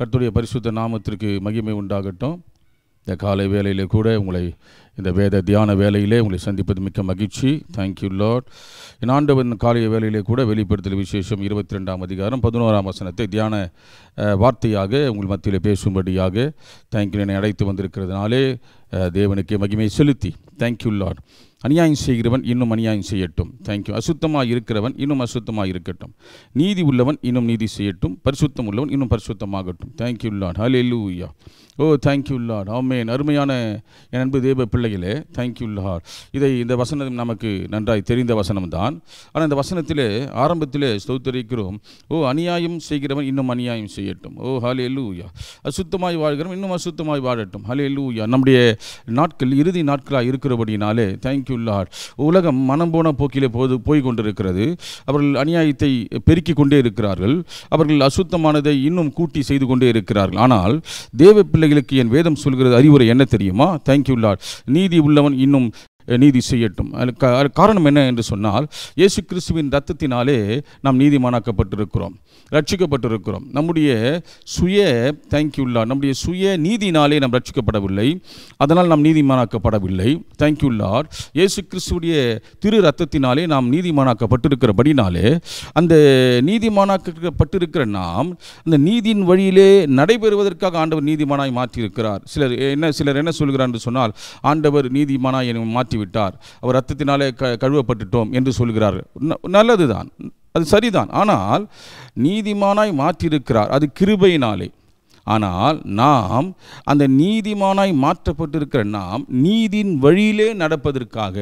கர்த்துடைய பரிசுத்த நாமத்திற்கு மகிமை உண்டாகட்டும் இந்த காலை வேலையிலே கூட உங்களை இந்த வேத தியான வேலையிலே உங்களை சந்திப்பது மிக்க மகிழ்ச்சி தேங்க்யூ லாட் என் ஆண்டவன் காலைய வேலையிலே கூட வெளிப்படுத்தல் விசேஷம் இருபத்தி ரெண்டாம் அதிகாரம் பதினோராம் வசனத்தை தியான வார்த்தையாக உங்கள் மத்தியில் பேசும்படியாக தேங்க்யூ என்னை அழைத்து வந்திருக்கிறதுனாலே தேவனுக்கு மகிமை செலுத்தி தேங்க்யூ லாட் அநியாயம் செய்கிறவன் இன்னும் அநியாயம் செய்யட்டும் தேங்க்யூ அசுத்தமாக இருக்கிறவன் இன்னும் அசுத்தமாக இருக்கட்டும் நீதி உள்ளவன் இன்னும் நீதி செய்யட்டும் பரிசுத்தம் உள்ளவன் இன்னும் பரிசுத்தமாகட்டும் தேங்க்யூ லாட் ஹலே லூயா ஓ தேங்க்யூ லாட் ஆமே அருமையான என் அன்பு தேவ பிள்ளைகளே தேங்க்யூ லாட் இதை இந்த வசனம் நமக்கு நன்றாய் தெரிந்த வசனம் தான் ஆனால் இந்த வசனத்தில் ஆரம்பத்தில் ஸ்தௌத்தரிக்கிறோம் ஓ அநியாயம் செய்கிறவன் இன்னும் அநியாயம் செய்யட்டும் ஓ ஹலே லூயா அசுத்தமாய் வாழ்கிறவன் இன்னும் அசுத்தமாய் வாழட்டும் ஹலே லூயா நம்முடைய நாட்கள் இறுதி நாட்களாக இருக்கிறபடினாலே தேங்க்யூ தேங்க்யூல்லாட் உலகம் மனம் போன போக்கிலே போது போய் கொண்டிருக்கிறது அவர்கள் அநியாயத்தை பெருக்கிக் கொண்டே இருக்கிறார்கள் அவர்கள் அசுத்தமானதை இன்னும் கூட்டி செய்து கொண்டே இருக்கிறார்கள் ஆனால் தேவ பிள்ளைகளுக்கு என் வேதம் சொல்கிறது அறிவுரை என்ன தெரியுமா உள்ளார் நீதி உள்ளவன் இன்னும் நீதி செய்யட்டும் அதுக்கு காரணம் என்ன என்று சொன்னால் இயேசு கிறிஸ்துவின் ரத்தத்தினாலே நாம் நீதிமானாக்கப்பட்டிருக்கிறோம் ரட்சிக்கப்பட்டிருக்கிறோம் நம்முடைய சுய தேங்க்யூல்லா நம்முடைய சுய நீதினாலே நாம் ரட்சிக்கப்படவில்லை அதனால் நாம் நீதிமானாக்கப்படவில்லை தேங்க்யூல்லார் இயேசு கிறிஸ்துடைய திரு ரத்தத்தினாலே நாம் நீதிமானாக்கப்பட்டிருக்கிறபடினாலே அந்த நீதிமானாக்கப்பட்டிருக்கிற நாம் அந்த நீதியின் வழியிலே நடைபெறுவதற்காக ஆண்டவர் நீதிமானாய் மாற்றியிருக்கிறார் சிலர் என்ன சிலர் என்ன சொல்கிறார் என்று சொன்னால் ஆண்டவர் நீதிமானாய் மாற்றி விட்டார் அவர் ரத்தத்தினாலே க கழுவப்பட்டுட்டோம் என்று சொல்கிறார் நல்லதுதான் அது சரிதான் ஆனால் நீதிமானாய் மாற்றியிருக்கிறார் அது கிருபையினாலே ஆனால் நாம் அந்த நீதிமானாய் மாற்றப்பட்டிருக்கிற நாம் நீதியின் வழியிலே நடப்பதற்காக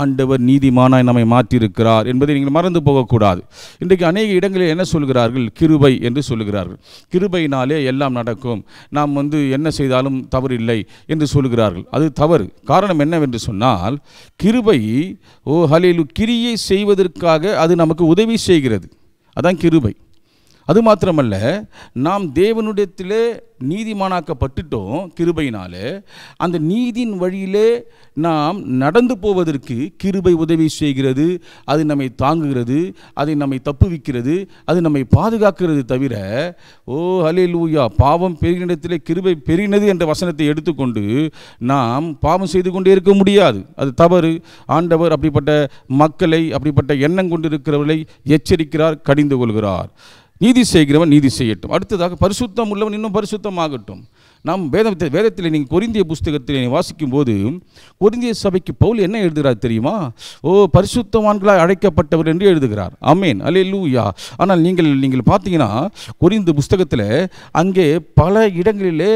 ஆண்டவர் நீதிமானாய் நம்மை மாற்றியிருக்கிறார் என்பதை நீங்கள் மறந்து போகக்கூடாது இன்றைக்கு அநேக இடங்களில் என்ன சொல்கிறார்கள் கிருபை என்று சொல்கிறார்கள் கிருபையினாலே எல்லாம் நடக்கும் நாம் வந்து என்ன செய்தாலும் தவறு இல்லை என்று சொல்கிறார்கள் அது தவறு காரணம் என்னவென்று சொன்னால் கிருபை ஓ ஹலிலு கிரியை செய்வதற்காக அது நமக்கு உதவி செய்கிறது அதான் கிருபை அது மாத்திரமல்ல நாம் தேவனுடையத்தில் நீதிமானாக்கப்பட்டுட்டோம் கிருபையினாலே அந்த நீதியின் வழியிலே நாம் நடந்து போவதற்கு கிருபை உதவி செய்கிறது அது நம்மை தாங்குகிறது அதை நம்மை தப்புவிக்கிறது அது நம்மை பாதுகாக்கிறது தவிர ஓ ஹலே லூயா பாவம் பெருகினிடத்திலே கிருபை பெருகினது என்ற வசனத்தை எடுத்துக்கொண்டு நாம் பாவம் செய்து கொண்டே இருக்க முடியாது அது தவறு ஆண்டவர் அப்படிப்பட்ட மக்களை அப்படிப்பட்ட எண்ணம் கொண்டிருக்கிறவர்களை எச்சரிக்கிறார் கடிந்து கொள்கிறார் நீதி செய்கிறவன் நீதி செய்யட்டும் அடுத்ததாக பரிசுத்தம் உள்ளவன் இன்னும் பரிசுத்தமாகட்டும் நாம் வேத வேதத்தில் நீங்கள் கொரிந்திய புஸ்தகத்தில் நீங்கள் வாசிக்கும் போது கொரிந்திய சபைக்கு பவுல் என்ன எழுதுகிறார் தெரியுமா ஓ பரிசுத்தவான்களாக அழைக்கப்பட்டவர் என்று எழுதுகிறார் அமேன் அலே லூயா ஆனால் நீங்கள் நீங்கள் பார்த்தீங்கன்னா கொரிந்து புஸ்தகத்தில் அங்கே பல இடங்களிலே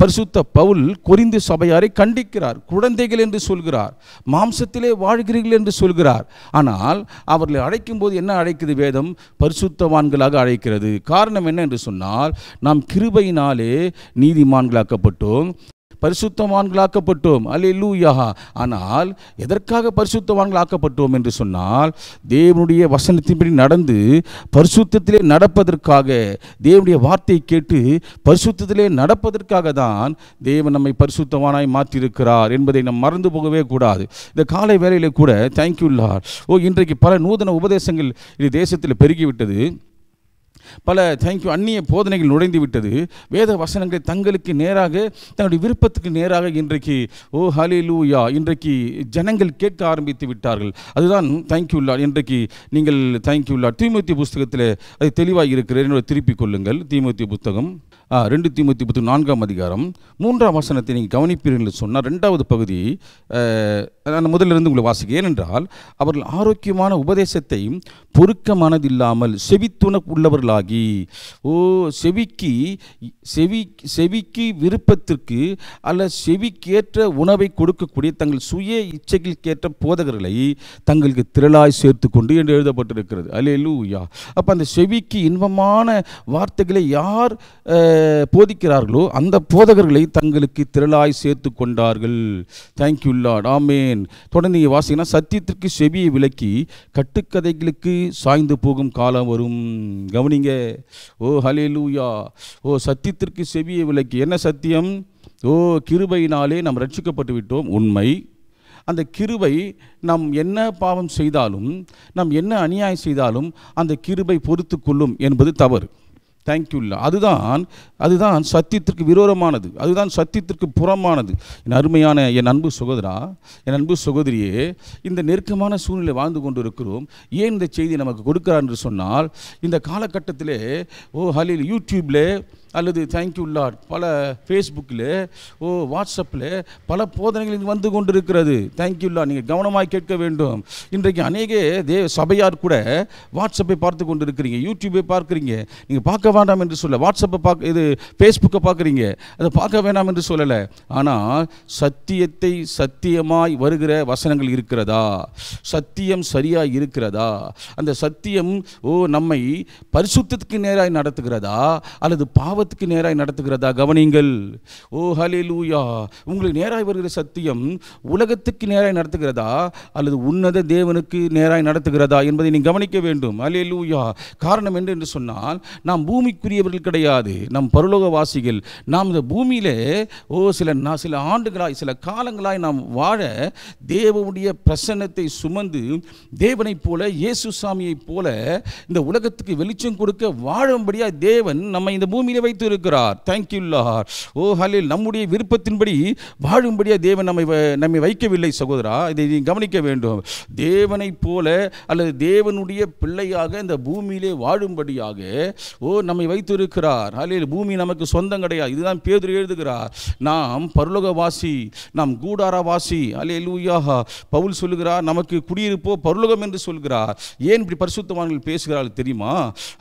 பரிசுத்த பவுல் குறிந்து சபையாரை கண்டிக்கிறார் குழந்தைகள் என்று சொல்கிறார் மாம்சத்திலே வாழ்கிறீர்கள் என்று சொல்கிறார் ஆனால் அவர்களை அழைக்கும் போது என்ன அழைக்குது வேதம் பரிசுத்தவான்களாக அழைக்கிறது காரணம் என்ன என்று சொன்னால் நாம் கிருபையினாலே நீதிமான்களாக்கப்பட்டோம் பரிசுத்தவான்களாக்கப்பட்டோம் அலே யாஹா ஆனால் எதற்காக பரிசுத்தவான்களாக்கப்பட்டோம் என்று சொன்னால் தேவனுடைய வசனத்தின்படி நடந்து பரிசுத்தத்திலே நடப்பதற்காக தேவனுடைய வார்த்தையை கேட்டு பரிசுத்தத்திலே நடப்பதற்காக தான் தேவன் நம்மை பரிசுத்தவானாய் மாற்றியிருக்கிறார் என்பதை நம் மறந்து போகவே கூடாது இந்த காலை வேலையில் கூட தேங்க்யூ லார் ஓ இன்றைக்கு பல நூதன உபதேசங்கள் இது தேசத்தில் பெருகிவிட்டது பல தேங்க்யூ அந்நிய போதனைகள் நுழைந்து விட்டது வேத வசனங்களை தங்களுக்கு நேராக தங்களுடைய விருப்பத்துக்கு நேராக இன்றைக்கு ஓ ஹலி லூயா இன்றைக்கு ஜனங்கள் கேட்க ஆரம்பித்து விட்டார்கள் அதுதான் தேங்க்யூ லா இன்றைக்கு நீங்கள் தேங்க்யூ லா தீமூர்த்தி புஸ்தகத்தில் அது தெளிவாக இருக்கிறேன் என்னோட திருப்பிக் கொள்ளுங்கள் தீமூர்த்தி புஸ்தகம் ரெண்டு தீமத்தி பத்து நான்காம் அதிகாரம் மூன்றாம் வசனத்தை நீங்கள் கவனிப்பீர்கள் என்று சொன்னால் ரெண்டாவது பகுதி நான் முதலிருந்து உங்களை வாசிக்க ஏனென்றால் அவர்கள் ஆரோக்கியமான உபதேசத்தை இல்லாமல் செவித்துண உள்ளவர்களாகி ஓ செவிக்கு செவி செவிக்கு விருப்பத்திற்கு அல்ல செவிக்கேற்ற உணவை கொடுக்கக்கூடிய தங்கள் சுய இச்சைகளுக்கேற்ற போதகர்களை தங்களுக்கு திரளாய் சேர்த்து கொண்டு என்று எழுதப்பட்டிருக்கிறது அலே லூயா அப்போ அந்த செவிக்கு இன்பமான வார்த்தைகளை யார் போதிக்கிறார்களோ அந்த போதகர்களை தங்களுக்கு திரளாய் சேர்த்து கொண்டார்கள் தேங்க்யூ லார்ட் ஆமேன் தொடர்ந்து நீங்கள் வாசிங்கன்னா சத்தியத்திற்கு செவியை விலக்கி கட்டுக்கதைகளுக்கு சாய்ந்து போகும் காலம் வரும் கவனிங்க ஓ ஹலே லூயா ஓ சத்தியத்திற்கு செவியை விளக்கி என்ன சத்தியம் ஓ கிருபையினாலே நாம் ரட்சிக்கப்பட்டு விட்டோம் உண்மை அந்த கிருபை நாம் என்ன பாவம் செய்தாலும் நாம் என்ன அநியாயம் செய்தாலும் அந்த கிருபை பொறுத்து கொள்ளும் என்பது தவறு தேங்க்யூல்லா அதுதான் அதுதான் சத்தியத்திற்கு விரோதமானது அதுதான் சத்தியத்திற்கு புறமானது என் அருமையான என் அன்பு சகோதரா என் அன்பு சகோதரியே இந்த நெருக்கமான சூழ்நிலை வாழ்ந்து கொண்டு இருக்கிறோம் ஏன் இந்த செய்தி நமக்கு கொடுக்கிறார் என்று சொன்னால் இந்த காலகட்டத்திலே ஓ ஹலில் யூடியூப்லே அல்லது தேங்க்யூ லார்ட் பல ஃபேஸ்புக்கில் ஓ வாட்ஸ்அப்பில் பல போதனைகள் இங்கே வந்து கொண்டு இருக்கிறது தேங்க்யூ லார்ட் நீங்கள் கவனமாக கேட்க வேண்டும் இன்றைக்கு அநேக தே சபையார் கூட வாட்ஸ்அப்பை பார்த்து கொண்டு இருக்கிறீங்க யூடியூப்பை பார்க்குறீங்க நீங்கள் பார்க்க வேண்டாம் என்று சொல்ல வாட்ஸ்அப்பை பார்க்க இது ஃபேஸ்புக்கை பார்க்குறீங்க அதை பார்க்க வேண்டாம் என்று சொல்லலை ஆனால் சத்தியத்தை சத்தியமாய் வருகிற வசனங்கள் இருக்கிறதா சத்தியம் சரியாக இருக்கிறதா அந்த சத்தியம் ஓ நம்மை பரிசுத்தத்துக்கு நேராக நடத்துகிறதா அல்லது பாவ பாவத்துக்கு நேராய் நடத்துகிறதா கவனிங்கள் ஓ ஹலே லூயா உங்களுக்கு நேராய் வருகிற சத்தியம் உலகத்துக்கு நேராய் நடத்துகிறதா அல்லது உன்னத தேவனுக்கு நேராய் நடத்துகிறதா என்பதை நீ கவனிக்க வேண்டும் ஹலே லூயா காரணம் என்று என்று சொன்னால் நாம் பூமிக்குரியவர்கள் கிடையாது நம் பருலோகவாசிகள் நாம் இந்த பூமியிலே ஓ சில நான் சில ஆண்டுகளாய் சில காலங்களாய் நாம் வாழ தேவனுடைய பிரசன்னத்தை சுமந்து தேவனைப் போல இயேசு சாமியைப் போல இந்த உலகத்துக்கு வெளிச்சம் கொடுக்க வாழும்படியாக தேவன் நம்ம இந்த பூமியில் வைத்திருக்கிறார் தேங்க்யூ லார் ஓ ஹலில் நம்முடைய விருப்பத்தின்படி வாழும்படியாக தேவன் நம்மை நம்மை வைக்கவில்லை சகோதரா இதை நீ கவனிக்க வேண்டும் தேவனைப் போல அல்லது தேவனுடைய பிள்ளையாக இந்த பூமியிலே வாழும்படியாக ஓ நம்மை வைத்திருக்கிறார் ஹலில் பூமி நமக்கு சொந்தம் கிடையாது இதுதான் பேதர் எழுதுகிறார் நாம் வாசி நாம் கூடாரவாசி அலே லூயாஹா பவுல் சொல்லுகிறார் நமக்கு குடியிருப்போ பருலகம் என்று சொல்கிறார் ஏன் இப்படி பரிசுத்தவான்கள் பேசுகிறார்கள் தெரியுமா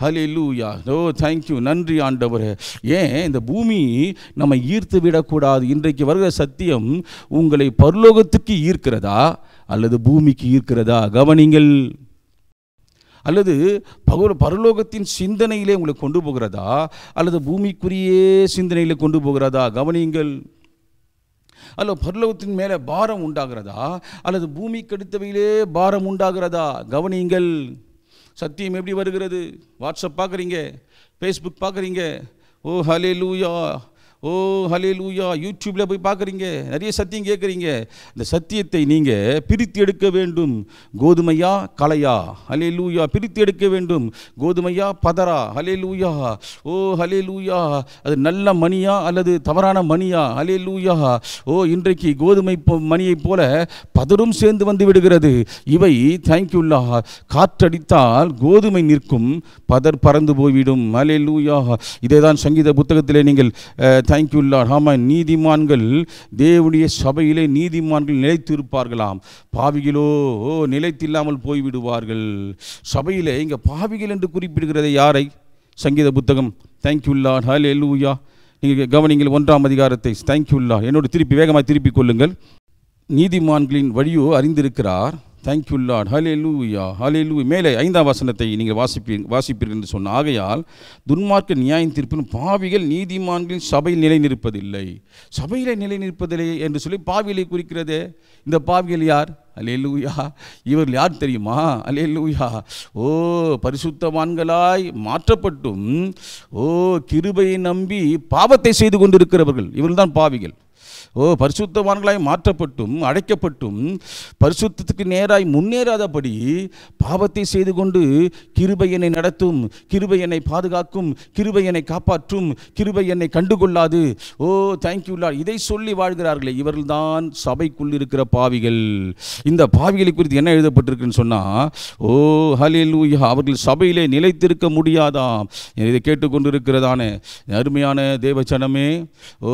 ஹலே லூயா ஓ தேங்க்யூ நன்றி ஆண்டவர் ஏன் இந்த பூமி நம்ம ஈர்த்து விடக்கூடாது இன்றைக்கு வருகிற சத்தியம் உங்களை பரலோகத்துக்கு ஈர்க்கிறதா அல்லது பூமிக்கு ஈர்க்கிறதா கவனிங்கள் அல்லது பகவ பரலோகத்தின் சிந்தனையிலே உங்களை கொண்டு போகிறதா அல்லது பூமிக்குரிய சிந்தனையிலே கொண்டு போகிறதா கவனியுங்கள் அல்லது பரலோகத்தின் மேலே பாரம் உண்டாகிறதா அல்லது பூமிக்கு அடுத்தவையிலே பாரம் உண்டாகிறதா கவனியுங்கள் சத்தியம் எப்படி வருகிறது வாட்ஸ்அப் பார்க்குறீங்க ஃபேஸ்புக் பார்க்குறீங்க Oh, hallelujah. ஓ ஹலே லூயா யூடியூப்பில் போய் பார்க்குறீங்க நிறைய சத்தியம் கேட்குறீங்க இந்த சத்தியத்தை நீங்கள் பிரித்து எடுக்க வேண்டும் கோதுமையா கலையா ஹலே லூயா பிரித்து எடுக்க வேண்டும் கோதுமையா பதரா ஹலே லூயா ஓ ஹலே லூயா அது நல்ல மணியா அல்லது தவறான மணியா ஹலே லூயா ஓ இன்றைக்கு கோதுமை மணியைப் போல பதரும் சேர்ந்து வந்து விடுகிறது இவை தேங்க்யூல்லா காற்றடித்தால் கோதுமை நிற்கும் பதர் பறந்து போய்விடும் ஹலே லூயா இதை தான் சங்கீத புத்தகத்தில் நீங்கள் தேங்க்யூல்லார் ஆமாம் நீதிமான்கள் தேவனுடைய சபையிலே நீதிமான்கள் நிலைத்திருப்பார்களாம் பாவிகளோ நிலைத்தில்லாமல் போய்விடுவார்கள் சபையிலே இங்கே பாவிகள் என்று குறிப்பிடுகிறது யாரை சங்கீத புத்தகம் தேங்க்யூல்லார் ஹல் எல்லூயா நீங்கள் கவனிங்கள் ஒன்றாம் அதிகாரத்தை தேங்க்யூல்லா என்னோட திருப்பி வேகமாக திருப்பிக் கொள்ளுங்கள் நீதிமான்களின் வழியோ அறிந்திருக்கிறார் தேங்க்யூ லாட் ஹலே லூயா ஹலே லூ மேலே ஐந்தாம் வசனத்தை நீங்கள் வாசிப்பீர் வாசிப்பீர்கள் என்று சொன்ன ஆகையால் துன்மார்க்க நியாயம் தீர்ப்பின் பாவிகள் நீதிமான்களின் சபையில் நிலை நிற்பதில்லை சபையில் நிலை நிற்பதில்லை என்று சொல்லி பாவிகளை குறிக்கிறது இந்த பாவிகள் யார் அலே லூயா இவர்கள் யார் தெரியுமா அலே லூயா ஓ பரிசுத்தவான்களாய் மாற்றப்பட்டும் ஓ கிருபையை நம்பி பாவத்தை செய்து கொண்டிருக்கிறவர்கள் இவர்கள் தான் பாவிகள் ஓ பரிசுத்தவான்களாய் மாற்றப்பட்டும் அடைக்கப்பட்டும் பரிசுத்தத்துக்கு நேராய் முன்னேறாதபடி பாவத்தை செய்து கொண்டு கிருபை என்னை நடத்தும் கிருபை என்னை பாதுகாக்கும் கிருபை என்னை காப்பாற்றும் கிருபை என்னை கண்டுகொள்ளாது ஓ தேங்க்யூ லார்ட் இதை சொல்லி வாழ்கிறார்களே இவர்கள்தான் சபைக்குள் இருக்கிற பாவிகள் இந்த பாவிகளை குறித்து என்ன எழுதப்பட்டிருக்குன்னு சொன்னால் ஓ ஹலில் அவர்கள் சபையிலே நிலைத்திருக்க முடியாதாம் இதை கேட்டுக்கொண்டிருக்கிறதான அருமையான தேவச்சனமே ஓ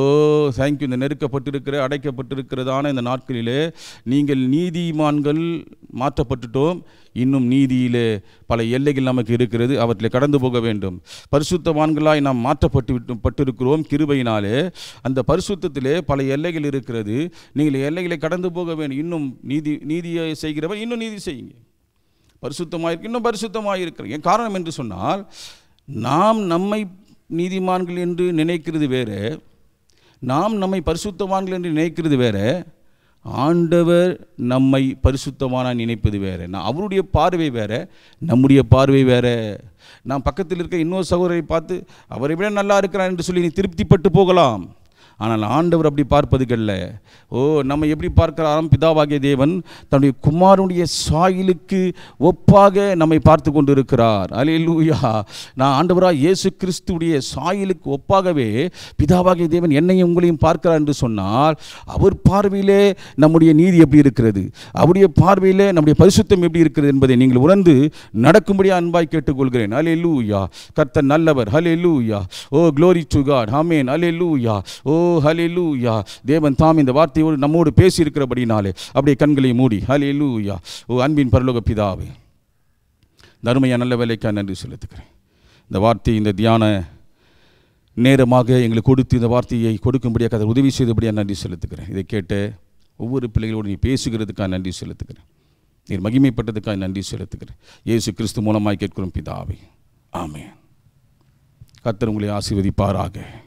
தேங்க்யூ இந்த நெருக்கப்பட்ட மூடப்பட்டிருக்கிற அடைக்கப்பட்டிருக்கிறதான இந்த நாட்களிலே நீங்கள் நீதிமான்கள் மாற்றப்பட்டுட்டோம் இன்னும் நீதியிலே பல எல்லைகள் நமக்கு இருக்கிறது அவற்றில் கடந்து போக வேண்டும் பரிசுத்தவான்களாய் நாம் மாற்றப்பட்டு பட்டிருக்கிறோம் கிருபையினாலே அந்த பரிசுத்திலே பல எல்லைகள் இருக்கிறது நீங்கள் எல்லைகளை கடந்து போக வேண்டும் இன்னும் நீதி நீதியை செய்கிறவன் இன்னும் நீதி செய்யுங்க பரிசுத்தமாக இருக்கு இன்னும் பரிசுத்தமாக இருக்கிறேன் என் காரணம் என்று சொன்னால் நாம் நம்மை நீதிமான்கள் என்று நினைக்கிறது வேறு நாம் நம்மை பரிசுத்தவான்கள் என்று நினைக்கிறது வேற ஆண்டவர் நம்மை பரிசுத்தமான நினைப்பது வேறு நான் அவருடைய பார்வை வேறு நம்முடைய பார்வை வேறு நான் பக்கத்தில் இருக்க இன்னொரு சகோதரரை பார்த்து அவரை விட நல்லா இருக்கிறான் என்று சொல்லி நீ திருப்திப்பட்டு போகலாம் ஆனால் ஆண்டவர் அப்படி பார்ப்பதுக்கல்ல ஓ நம்ம எப்படி பார்க்கிறாராம் பிதாவாகிய தேவன் தன்னுடைய குமாரனுடைய சாயிலுக்கு ஒப்பாக நம்மை பார்த்து கொண்டு இருக்கிறார் அலே லூயா நான் ஆண்டவராக இயேசு கிறிஸ்துடைய சாயிலுக்கு ஒப்பாகவே பிதாவாகிய தேவன் என்னையும் உங்களையும் பார்க்கிறார் என்று சொன்னால் அவர் பார்வையிலே நம்முடைய நீதி எப்படி இருக்கிறது அவருடைய பார்வையிலே நம்முடைய பரிசுத்தம் எப்படி இருக்கிறது என்பதை நீங்கள் உணர்ந்து நடக்கும்படியாக அன்பாய் கேட்டுக்கொள்கிறேன் அலே லூயா கர்த்தன் நல்லவர் hallelujah oh glory to God amen hallelujah ஓ ஹலிலூயா தேவன் தாம் இந்த வார்த்தையோடு நம்மோடு பேசியிருக்கிறபடினாலே அப்படியே கண்களை மூடி ஹலிலூயா ஓ அன்பின் பரலோக பிதாவே தருமையாக நல்ல வேலைக்காக நன்றி செலுத்துக்கிறேன் இந்த வார்த்தை இந்த தியான நேரமாக எங்களுக்கு கொடுத்து இந்த வார்த்தையை கொடுக்கும்படியாக அதை உதவி செய்தபடியாக நன்றி செலுத்துக்கிறேன் இதை கேட்டு ஒவ்வொரு பிள்ளைகளோடு நீ பேசுகிறதுக்காக நன்றி செலுத்துக்கிறேன் நீர் மகிமைப்பட்டதுக்காக நன்றி செலுத்துக்கிறேன் ஏசு கிறிஸ்து மூலமாக கேட்கிறோம் பிதாவை ஆமே கத்தர் உங்களை ஆசீர்வதிப்பாராக